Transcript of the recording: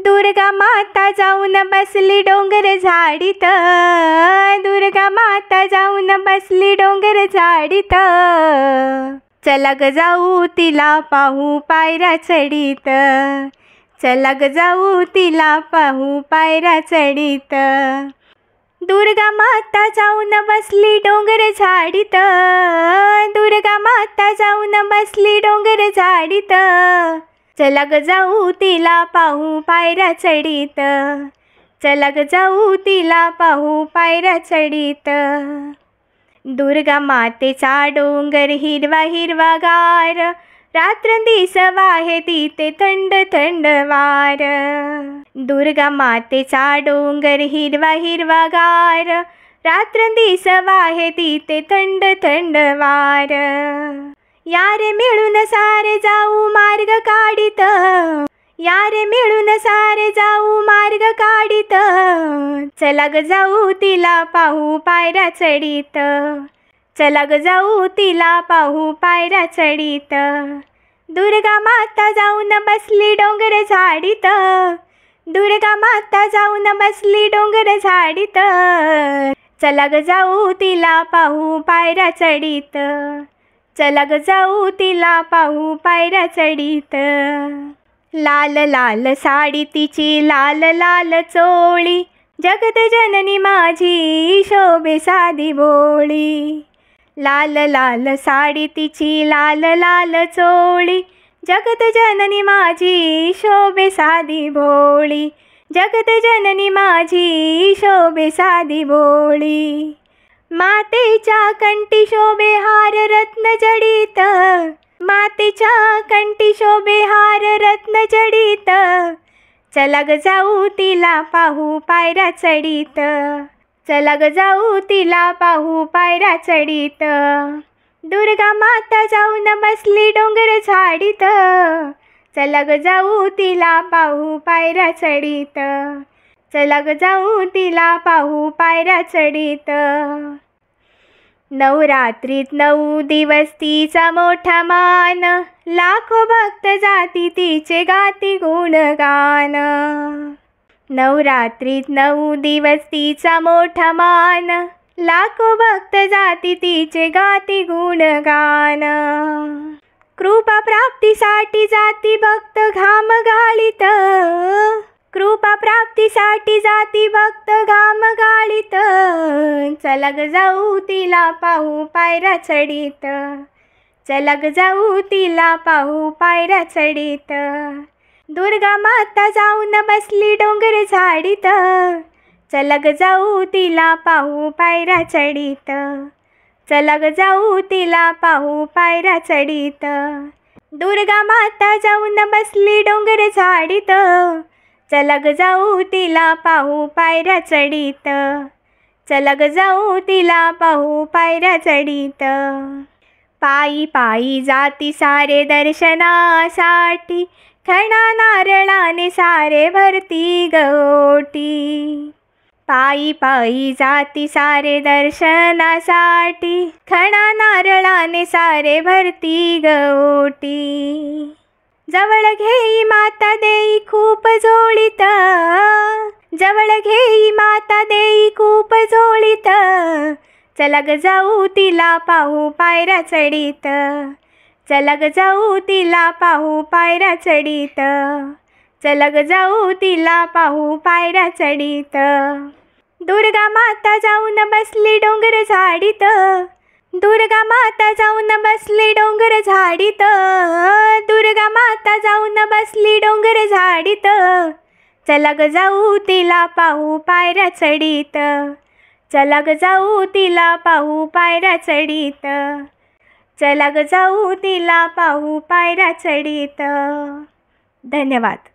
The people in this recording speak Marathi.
दुर्गा माता जाऊन बसली डोंगर झाडीत दुर्गा माता जाऊन बसली डोंगर झाडीत चला ग जाऊ तिला पाहू पायरा चढीत चला ग जाऊ तिला पाहू पायरा चढीत दुर्गा माता जाऊन बसली डोंगर झाडीत दुर्गा माता जाऊन बसली डोंगर झाडीत चलग जाऊ तिला पाहू पायऱ्या चढीत चलग जाऊ तिला पाहू पायऱ्या चढीत दुर्गा मातेचा डोंगर हिरवा हिरवा गार रात्रंदिस वाहे तिथे थंड थंड वार दुर्गा मातेचा डोंगर हिरवा हिरवा गार रात्रंदिस वाहे तिथे थंड थंड वार यारे मिळून सारे जाऊ मार्ग काढित या रे मिळून सारे जाऊ मार्ग काढित चलग जाऊ तिला पाहू पायरा चढित चलग जाऊ तिला पाहू पायरा चढित दुर्गा माता जाऊन बसली डोंगर झाडीत दुर्गा माता जाऊन बसली डोंगर झाडीत चलग जाऊ तिला पाहू पायरा चढीत चला ग जाऊ तिला पाहू पायऱ्या चढीत लाल लाल साडी तिची लाल लाल चोळी जगत जननी माझी शोभे साधी बोळी लाल लाल साडी तिची लाल लाल चोळी जगत जननी माझी शोभे साधी भोळी जगत जननी माझी शोभे साधी भोळी मातेच्या कंठी शोभे हार रत्न जडित मातेच्या कंठी शोभे हार रत्न जडित चला ग जाऊ तिला पाहू पायरा चढीत चला ग जाऊ तिला पाहू पायरा चढीत दुर्गा माता जाऊन बसली डोंगर झाडीत चला ग जाऊ तिला पाहू पायरा चढीत चलग जाऊ तिला पाहू पायऱ्या चढीत नवरात्रीत नऊ दिवस तिचा मोठा मान लाखो भक्त जाती तिचे गाती गुणगान नवरात्रीत नऊ दिवस तिचा मोठा मान लाखो भक्त जाती तिचे गाती गुणगान कृपा प्राप्तीसाठी जाती भक्त घाम घालीत कृपा प्राप्तीसाठी जाती भक्त घाम गाळीत चलग जाऊ तिला पाहू पायरा चढीत चलग जाऊ तिला पाहू पायरा चढीत दुर्गा माता जाऊन बसली डोंगर झाडीत चलग जाऊ तिला पाहू पायरा चढीत चलग जाऊ तिला पाहू पायरा चढीत दुर्गा माता जाऊन बसली डोंगर झाडीत चलग जाऊ तिला पाहू पायऱ्या चढीत चलग जाऊ तिला पाहू पायऱ्या चढीत पायी पायी जाती सारे दर्शनासाठी खणा नारळाने सारे भरती गोटी पायी पायी जाती सारे दर्शनासाठी खणा नारळाने सारे भरती गोटी जवळ घेई माता देई खूप जोळीत जवळ घेई माता देई खूप जोळीत चलग जाऊ तिला पाहू पायरा चढीत चलग जाऊ तिला पाहू पायरा चढीत चलग जाऊ तिला पाहू पायरा चढीत दुर्गा माता जाऊन बसली डोंगर झाडीत दुर्गा माता जाऊन बसली डोंगर झाडीत दुर्गा माता जाऊन बसली डोंगर झाडीत चला ग जाऊ तिला पाहू पायऱ्या चढीत चला ग जाऊ तिला पाहू पायऱ्या चढीत चला ग जाऊ तिला पाहू पायऱ्या चढीत धन्यवाद